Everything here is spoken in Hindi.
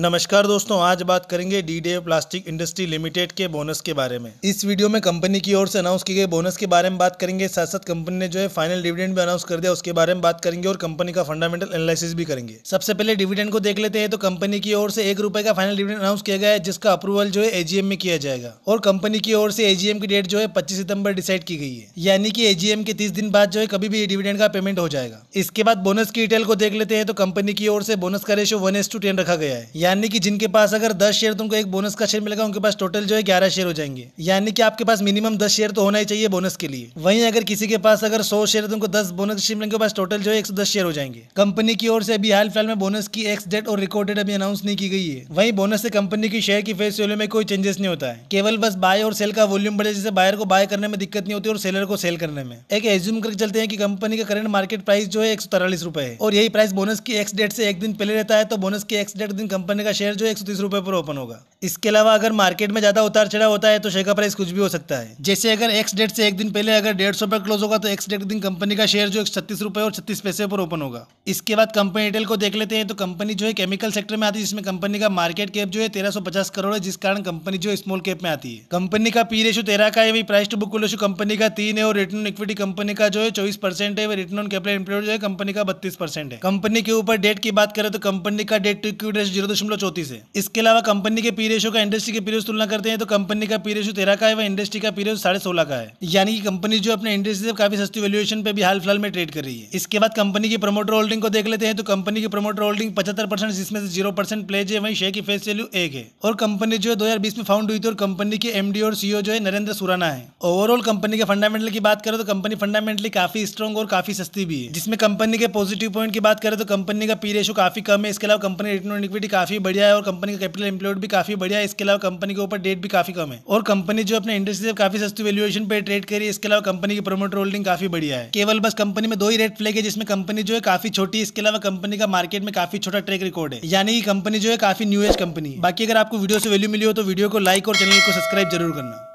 नमस्कार दोस्तों आज बात करेंगे D Dev plastic industry limited के बोनस के बारे में इस वीडियो में कंपनी की ओर से अनाउंस किए गए बोनस के बारे में बात करेंगे साथ साथ कंपनी ने जो है फाइनल डिविडेंड भी अनाउंस कर दिया उसके बारे में बात करेंगे और कंपनी का फंडामेंटल एनालिसिस भी करेंगे सबसे पहले डिविडेंड को देख लेते हैं तो कंपनी की ओर से एक रुपए का फाइनल डिविडेंड अनाउंस किया गया है जिसका अप्रूवल जो है एजीएम में किया जाएगा और कंपनी की ओर से एजीएम की डेट जो है पच्चीस सितंबर डिसाइड की गई है यानी कि एजीएम के तीस दिन बाद जो है कभी भी डिविडेंड का पेमेंट हो जाएगा इसके बाद बोनस की डिटेल को देख लेते हैं तो कंपनी की ओर से बोनस का रेशो वन रखा गया है यानी कि जिनके पास अगर दस शेयर तुमको एक बोनस का शेयर मिलेगा उनके पास टोटल जो है ग्यारह शेयर हो जाएंगे यानी कि आपके पास मिनिमम दस शेयर तो होना ही चाहिए बोनस के लिए वहीं अगर किसी के पास अगर सौ शेयर तुमको तो दस बोनस शेयर मिलेंगे पास टोटल जो है एक शेयर हो जाएंगे कंपनी की ओर से अभी हाल फिलहाल में बोनस की एक्स डेट और रिकॉर्ड अभी अनाउंस नहीं की गई है वहीं बोनस से कंपनी की शेयर की फेस वैल्यू में कोई चेंजेस नहीं होता है केवल बस बाय और सेल का वॉल्यूम बढ़े जिससे बायर को बाय करने में दिक्कत नहीं होती और सेलर को सेल करने में एक एज्यूम करके चलते हैं कि कंपनी का करंट मार्केट प्राइस जो है एक सौ है और यही प्राइस बोनस की एक्स डेट से एक दिन पहले रहता है तो बोनस की एक्स डेट दिन कंपनी कंपनी का शेयर जो एक सौ पर ओपन होगा इसके अलावा अगर मार्केट में ज़्यादा उतार चढ़ा होता है तो शेयर का प्राइस कुछ भी हो सकता है जैसे अगर एक्स डेट से एक दिन पहले अगर डेढ़ सौ क्लोज होगा तो एक्स डेट दिन कंपनी का शेयर जो एक रुपये और छत्तीस पैसे पर ओपन होगा इसके बाद कंपनी डिटेल को देख लेते हैं तो कंपनी जो है केमिकल सेक्टर में आती है जिसमें कंपनी का मार्केट कैप जो है तेरह करोड़ है जिस कारण कंपनी जो स्मॉल कैप में आती है कंपनी का पी रेशो तेरह का है price to book ratio company का तीन है और रिटर्न इक्विटी कंपनी का जो है चौबीस परसेंट है रिटर्न ऑन कैपिटल एम्प्लॉय जो है कंपनी का बत्तीस परसेंट है कंपनी के ऊपर डेट की बात करें तो कंपनी का डेट टू इक्विटी जीरो दशमलव दशमलव चौतीस है इसके अलावा कंपनी के पी रेशो का इंडस्ट्री के पी तुलना करते हैं तो कंपनी का पी तेरह का है व इंडस्ट्री का पी साढ़े सोलह का है यानी कि कंपनी जो अपने इंडस्ट्री से काफी सस्ती वैल्यूएशन पे भी हाल फिलहाल में ट्रेड कर रही है इसके बाद कंपनी की प्रमोटर होल्डिंग को देख लेते हैं तो कंपनी की प्रमोटर होल्डिंग पचहत्तर परसेंट जिसमें से जीरो परसेंट प्लेज है वहीं शेयर की फेस वैल्यू एक है और कंपनी जो है 2020 में फाउंड हुई थी और कंपनी के एमडी और सीओ e जो है नरेंद्र सुराना है ओवरऑल कंपनी के फंडामेंटल की बात करें तो कंपनी फंडामेंटली काफी स्ट्रॉन्ग और काफी सस्ती भी है जिसमें कंपनी के पॉजिटिव पॉइंट की बात करें तो कंपनी का पी रेशो काफी कम है इसके अलावा कंपनी रिटर्न इक्विटी काफी काफ़ी बढ़िया है और कंपनी का कैपिटल एम्प्लॉयड भी काफ़ी बढ़िया है इसके अलावा कंपनी के ऊपर डेट भी काफ़ी कम है और कंपनी जो अपने इंडस्ट्री से काफ़ी सस्ती वैल्यूएशन पे ट्रेड करी इसके अलावा कंपनी की प्रोमोटर होल्डिंग काफ़ी बढ़िया है केवल बस कंपनी में दो ही रेड फ्लैग है जिसमें कंपनी जो है काफ़ी छोटी इसके अलावा कंपनी का मार्केट में काफ़ी छोटा ट्रेक रिकॉर्ड है यानी कि कंपनी जो है काफ़ी न्यू एज कंपनी बाकी अगर आपको वीडियो से वैल्यू मिली हो तो वीडियो को लाइक और चैनल को सब्सक्राइब जरूर करना